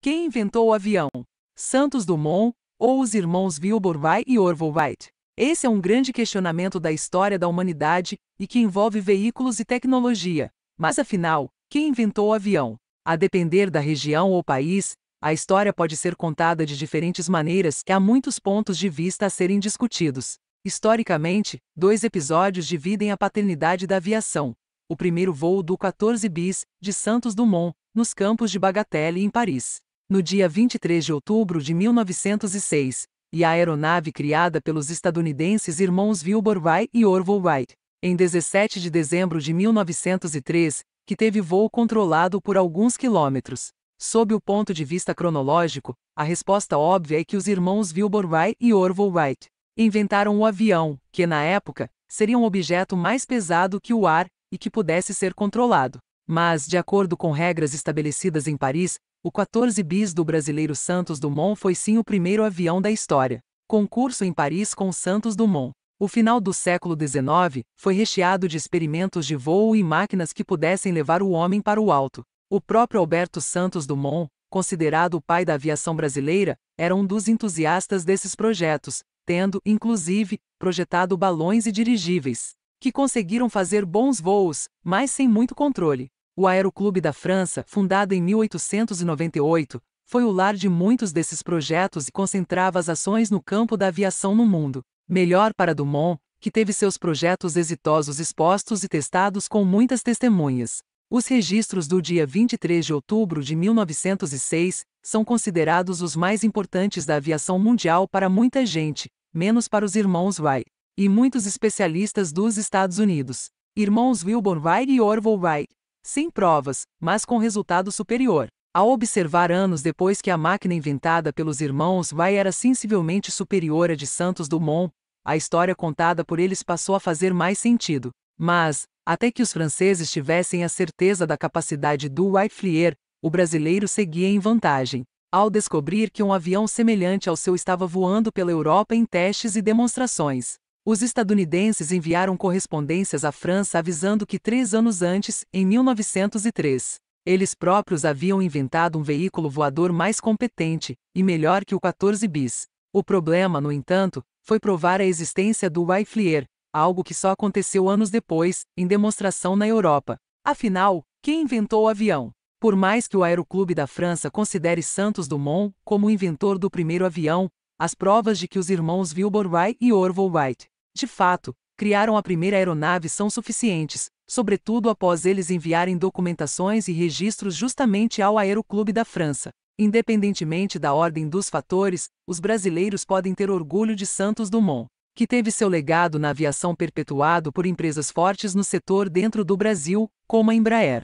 Quem inventou o avião? Santos Dumont ou os irmãos Wilbur Wright e Orville Wright? Esse é um grande questionamento da história da humanidade e que envolve veículos e tecnologia. Mas afinal, quem inventou o avião? A depender da região ou país, a história pode ser contada de diferentes maneiras e há muitos pontos de vista a serem discutidos. Historicamente, dois episódios dividem a paternidade da aviação. O primeiro voo do 14 bis, de Santos Dumont, nos campos de Bagatelle, em Paris no dia 23 de outubro de 1906, e a aeronave criada pelos estadunidenses irmãos Wilbur Wright e Orville Wright, em 17 de dezembro de 1903, que teve voo controlado por alguns quilômetros. Sob o ponto de vista cronológico, a resposta óbvia é que os irmãos Wilbur Wright e Orville Wright inventaram o avião, que na época seria um objeto mais pesado que o ar e que pudesse ser controlado. Mas, de acordo com regras estabelecidas em Paris, o 14 bis do brasileiro Santos Dumont foi sim o primeiro avião da história. Concurso em Paris com Santos Dumont. O final do século XIX foi recheado de experimentos de voo e máquinas que pudessem levar o homem para o alto. O próprio Alberto Santos Dumont, considerado o pai da aviação brasileira, era um dos entusiastas desses projetos, tendo, inclusive, projetado balões e dirigíveis, que conseguiram fazer bons voos, mas sem muito controle. O Aeroclube da França, fundado em 1898, foi o lar de muitos desses projetos e concentrava as ações no campo da aviação no mundo. Melhor para Dumont, que teve seus projetos exitosos expostos e testados com muitas testemunhas. Os registros do dia 23 de outubro de 1906 são considerados os mais importantes da aviação mundial para muita gente, menos para os irmãos Wright e muitos especialistas dos Estados Unidos. Irmãos Wilbur Wright e Orville Wright sem provas, mas com resultado superior. Ao observar anos depois que a máquina inventada pelos irmãos Wright era sensivelmente superior à de Santos Dumont, a história contada por eles passou a fazer mais sentido. Mas, até que os franceses tivessem a certeza da capacidade do Wright Flier, o brasileiro seguia em vantagem. Ao descobrir que um avião semelhante ao seu estava voando pela Europa em testes e demonstrações, os estadunidenses enviaram correspondências à França avisando que três anos antes, em 1903, eles próprios haviam inventado um veículo voador mais competente e melhor que o 14 bis. O problema, no entanto, foi provar a existência do Flyer, algo que só aconteceu anos depois, em demonstração na Europa. Afinal, quem inventou o avião? Por mais que o Aeroclube da França considere Santos Dumont como o inventor do primeiro avião, as provas de que os irmãos Wilbur Wright e Orville Wright de fato, criaram a primeira aeronave são suficientes, sobretudo após eles enviarem documentações e registros justamente ao Aeroclube da França. Independentemente da ordem dos fatores, os brasileiros podem ter orgulho de Santos Dumont, que teve seu legado na aviação perpetuado por empresas fortes no setor dentro do Brasil, como a Embraer.